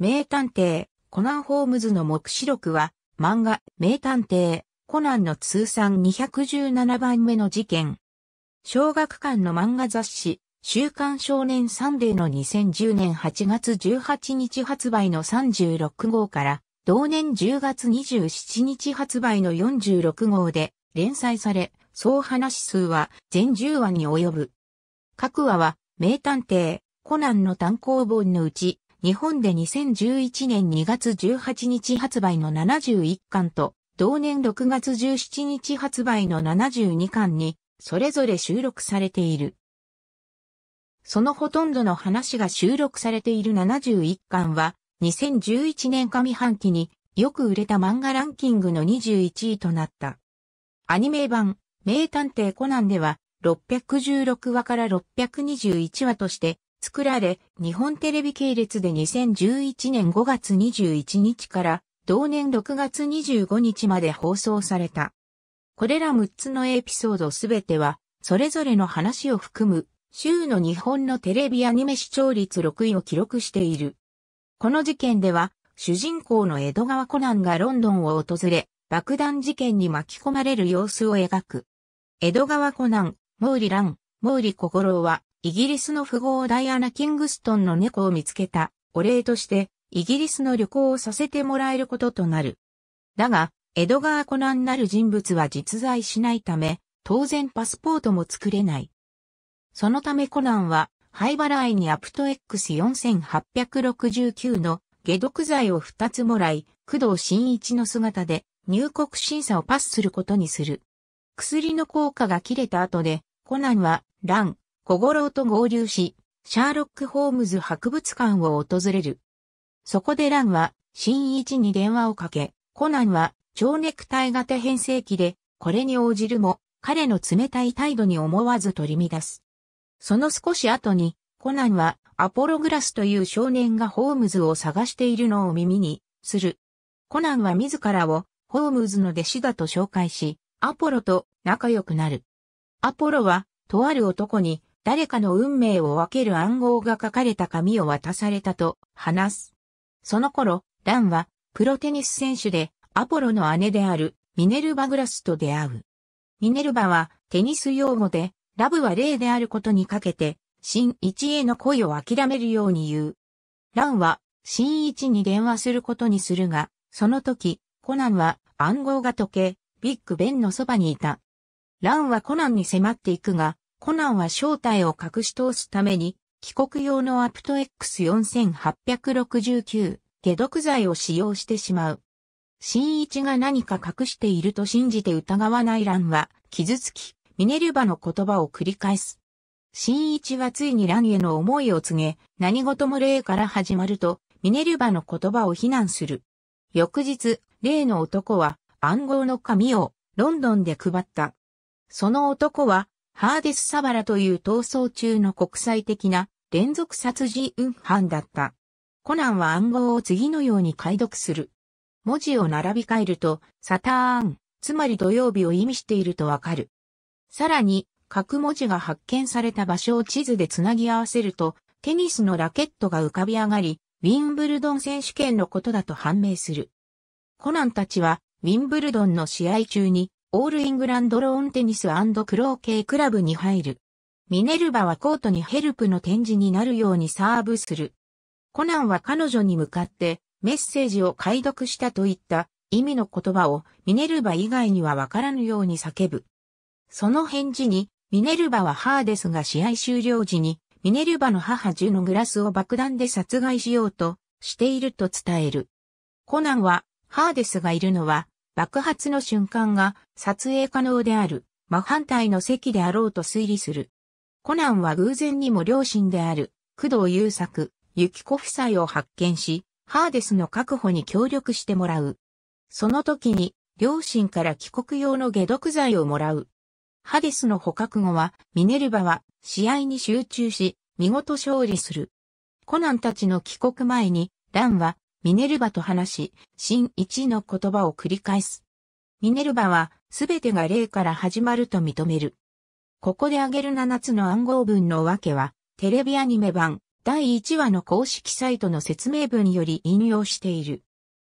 名探偵、コナン・ホームズの目視録は、漫画、名探偵、コナンの通算217番目の事件。小学館の漫画雑誌、週刊少年サンデーの2010年8月18日発売の36号から、同年10月27日発売の46号で連載され、総話数は全10話に及ぶ。各話は、名探偵、コナンの単行本のうち日本で2011年2月18日発売の71巻と、同年6月17日発売の72巻に、それぞれ収録されている。そのほとんどの話が収録されている71巻は、2011年上半期によく売れた漫画ランキングの21位となった。アニメ版、名探偵コナンでは、616話から621話として、作られ、日本テレビ系列で2011年5月21日から同年6月25日まで放送された。これら6つのエピソードすべては、それぞれの話を含む、週の日本のテレビアニメ視聴率6位を記録している。この事件では、主人公の江戸川コナンがロンドンを訪れ、爆弾事件に巻き込まれる様子を描く。江戸川コナン、毛利蘭、毛利心は、イギリスの富豪ダイアナ・キングストンの猫を見つけたお礼としてイギリスの旅行をさせてもらえることとなる。だが、エドガー・コナンなる人物は実在しないため、当然パスポートも作れない。そのためコナンは、灰払いにアプト X4869 の下毒剤を2つもらい、工藤新一の姿で入国審査をパスすることにする。薬の効果が切れた後で、コナンは、ラン、小五郎と合流し、シャーロック・ホームズ博物館を訪れる。そこでランは、新一に電話をかけ、コナンは、蝶ネクタイ型編成機で、これに応じるも、彼の冷たい態度に思わず取り乱す。その少し後に、コナンは、アポログラスという少年がホームズを探しているのを耳に、する。コナンは自らを、ホームズの弟子だと紹介し、アポロと仲良くなる。アポロは、とある男に、誰かの運命を分ける暗号が書かれた紙を渡されたと話す。その頃、ランはプロテニス選手でアポロの姉であるミネルバグラスと出会う。ミネルバはテニス用語でラブは霊であることにかけて、新一への恋を諦めるように言う。ランは新一に電話することにするが、その時、コナンは暗号が解け、ビッグベンのそばにいた。ランはコナンに迫っていくが、コナンは正体を隠し通すために、帰国用のアプト X4869 解毒剤を使用してしまう。新一が何か隠していると信じて疑わないランは、傷つき、ミネルバの言葉を繰り返す。新一はついにランへの思いを告げ、何事も霊から始まると、ミネルバの言葉を非難する。翌日、例の男は暗号の紙をロンドンで配った。その男はハーデス・サバラという逃走中の国際的な連続殺人犯だった。コナンは暗号を次のように解読する。文字を並び替えると、サターン、つまり土曜日を意味しているとわかる。さらに、各文字が発見された場所を地図でつなぎ合わせると、テニスのラケットが浮かび上がり、ウィンブルドン選手権のことだと判明する。コナンたちは、ウィンブルドンの試合中に、オールイングランドローンテニスクロー系クラブに入る。ミネルバはコートにヘルプの展示になるようにサーブする。コナンは彼女に向かってメッセージを解読したといった意味の言葉をミネルバ以外にはわからぬように叫ぶ。その返事にミネルバはハーデスが試合終了時にミネルバの母ジュのグラスを爆弾で殺害しようとしていると伝える。コナンはハーデスがいるのは爆発の瞬間が撮影可能である、真反対の席であろうと推理する。コナンは偶然にも両親である、工藤優作、雪子夫妻を発見し、ハーデスの確保に協力してもらう。その時に、両親から帰国用の解毒剤をもらう。ハデスの捕獲後は、ミネルバは試合に集中し、見事勝利する。コナンたちの帰国前に、ランはミネルバと話し、新一の言葉を繰り返す。ミネルバは、すべてが霊から始まると認める。ここで挙げる7つの暗号文の訳は、テレビアニメ版第1話の公式サイトの説明文より引用している。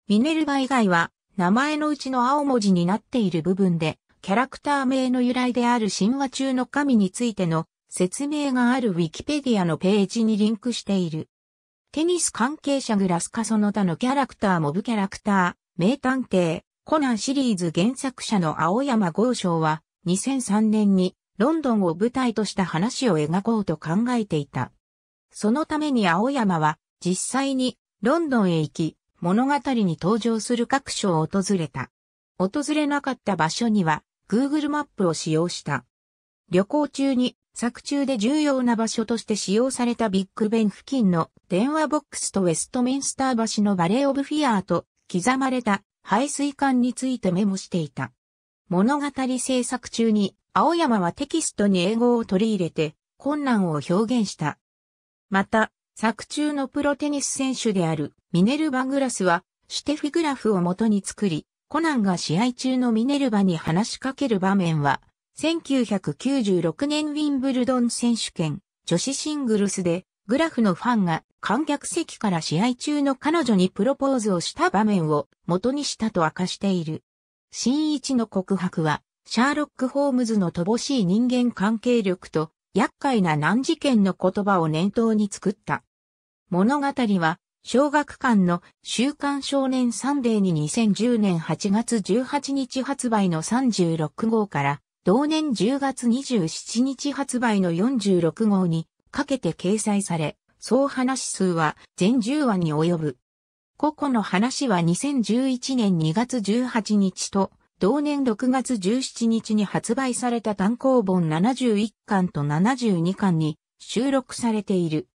ミネルバ以外は、名前のうちの青文字になっている部分で、キャラクター名の由来である神話中の神についての説明があるウィキペディアのページにリンクしている。テニス関係者グラスカその他のキャラクターモブキャラクター、名探偵、コナンシリーズ原作者の青山豪章は、2003年にロンドンを舞台とした話を描こうと考えていた。そのために青山は、実際にロンドンへ行き、物語に登場する各所を訪れた。訪れなかった場所には、Google マップを使用した。旅行中に作中で重要な場所として使用されたビッグベン付近の電話ボックスとウェストミンスター橋のバレーオブフィアーと刻まれた排水管についてメモしていた。物語制作中に青山はテキストに英語を取り入れて困難を表現した。また、作中のプロテニス選手であるミネルバグラスはシュテフィグラフを元に作り、コナンが試合中のミネルバに話しかける場面は1996年ウィンブルドン選手権女子シングルスでグラフのファンが観客席から試合中の彼女にプロポーズをした場面を元にしたと明かしている。新一の告白はシャーロック・ホームズの乏しい人間関係力と厄介な難事件の言葉を念頭に作った。物語は小学館の週刊少年サンデーに2010年8月18日発売の36号から同年10月27日発売の46号にかけて掲載され、総話数は全10話に及ぶ。個々の話は2011年2月18日と、同年6月17日に発売された単行本71巻と72巻に収録されている。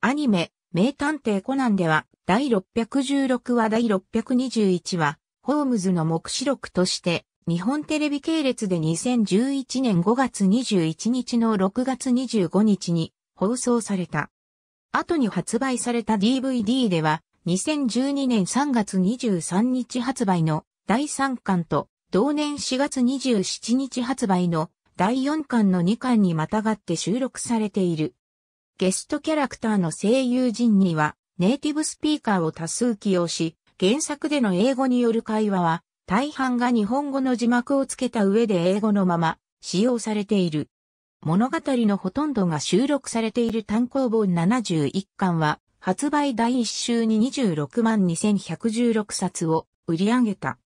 アニメ、名探偵コナンでは、第616話第621話、ホームズの目視録として、日本テレビ系列で2011年5月21日の6月25日に放送された。後に発売された DVD では、2012年3月23日発売の第3巻と、同年4月27日発売の第4巻の2巻にまたがって収録されている。ゲストキャラクターの声優陣には、ネイティブスピーカーを多数起用し、原作での英語による会話は、大半が日本語の字幕をつけた上で英語のまま使用されている。物語のほとんどが収録されている単行本71巻は、発売第1週に26万2116冊を売り上げた。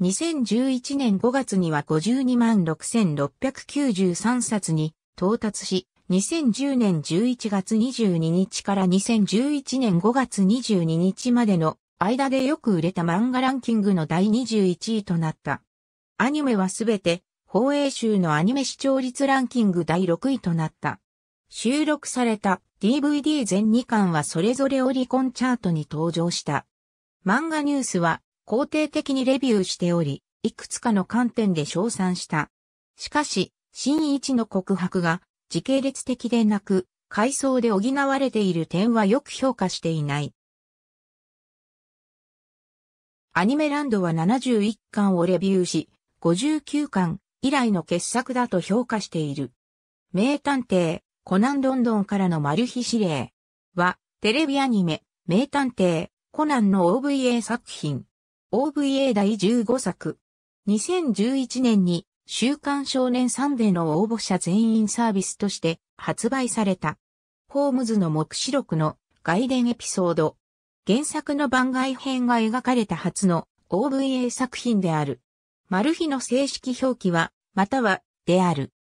2011年5月には52万6693冊に到達し、2010年11月22日から2011年5月22日までの間でよく売れた漫画ランキングの第21位となった。アニメはすべて、放映集のアニメ視聴率ランキング第6位となった。収録された DVD 全2巻はそれぞれオリコンチャートに登場した。漫画ニュースは肯定的にレビューしており、いくつかの観点で称賛した。しかし、新一の告白が時系列的でなく、階層で補われている点はよく評価していない。アニメランドは71巻をレビューし、59巻以来の傑作だと評価している。名探偵、コナンロンドンからのマル秘指令は、テレビアニメ、名探偵、コナンの OVA 作品。OVA 第15作。2011年に、週刊少年サンデーの応募者全員サービスとして発売された。ホームズの目視録の外伝エピソード原作の番外編が描かれた初の OVA 作品である。マルヒの正式表記は、または、である。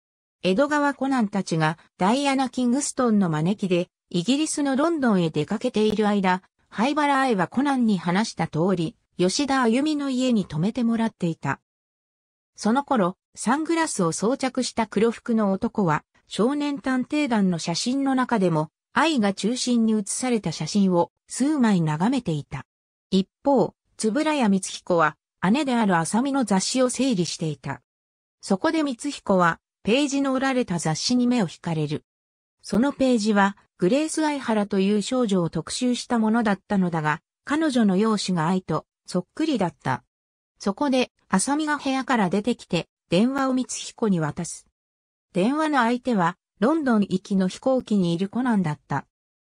江戸川コナンたちがダイアナ・キングストンの招きで、イギリスのロンドンへ出かけている間、灰原愛はコナンに話した通り、吉田歩美の家に泊めてもらっていた。その頃、サングラスを装着した黒服の男は、少年探偵団の写真の中でも愛が中心に写された写真を数枚眺めていた。一方、つぶらや光彦は姉である浅見の雑誌を整理していた。そこで光彦はページの売られた雑誌に目を惹かれる。そのページはグレース・アイハラという少女を特集したものだったのだが、彼女の容姿が愛とそっくりだった。そこで、浅見が部屋から出てきて、電話を光彦に渡す。電話の相手は、ロンドン行きの飛行機にいるコナンだった。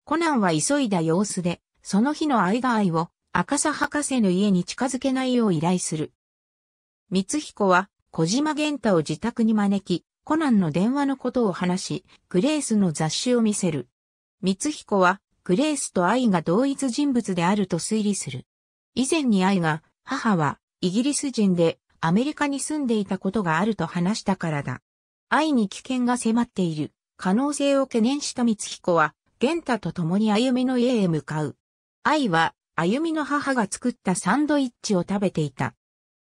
コナンは急いだ様子で、その日のアイガーイを赤佐博士の家に近づけないよう依頼する。光彦は小島玄太を自宅に招き、コナンの電話のことを話し、グレースの雑誌を見せる。光彦はグレースと愛が同一人物であると推理する。以前に愛が、母はイギリス人でアメリカに住んでいたことがあると話したからだ。愛に危険が迫っている。可能性を懸念した光彦は、玄太と共に歩みの家へ向かう。愛は、歩みの母が作ったサンドイッチを食べていた。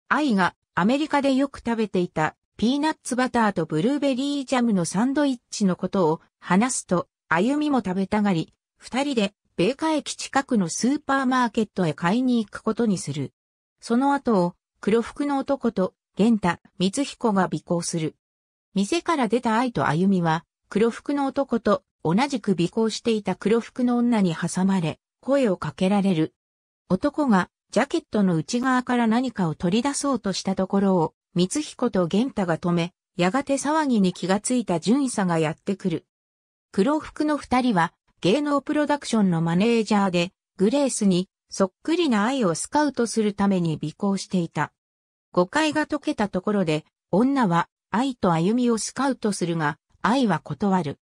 愛が、アメリカでよく食べていた、ピーナッツバターとブルーベリージャムのサンドイッチのことを話すと、歩みも食べたがり、二人で、米花駅近くのスーパーマーケットへ買いに行くことにする。その後を、黒服の男と、玄太、光彦が尾行する。店から出た愛と歩みは、黒服の男と同じく尾行していた黒服の女に挟まれ、声をかけられる。男がジャケットの内側から何かを取り出そうとしたところを、光彦と玄太が止め、やがて騒ぎに気がついた巡査がやってくる。黒服の二人は芸能プロダクションのマネージャーで、グレースにそっくりな愛をスカウトするために尾行していた。誤解が解けたところで、女は愛と歩みをスカウトするが、愛は断る。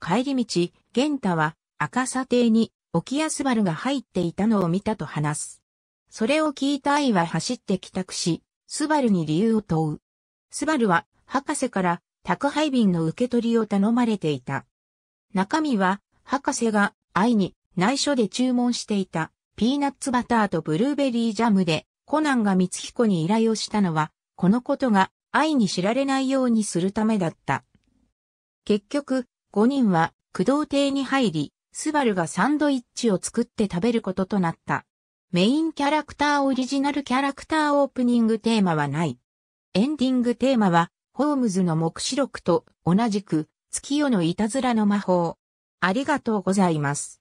帰り道、玄太は赤砂邸に沖安丸が入っていたのを見たと話す。それを聞いた愛は走って帰宅し、スバルに理由を問う。スバルは博士から宅配便の受け取りを頼まれていた。中身は博士が愛に内緒で注文していたピーナッツバターとブルーベリージャムでコナンが光彦に依頼をしたのはこのことが愛に知られないようにするためだった。結局、5人は駆動艇に入り、スバルがサンドイッチを作って食べることとなった。メインキャラクターオリジナルキャラクターオープニングテーマはない。エンディングテーマは、ホームズの目視録と同じく、月夜のいたずらの魔法。ありがとうございます。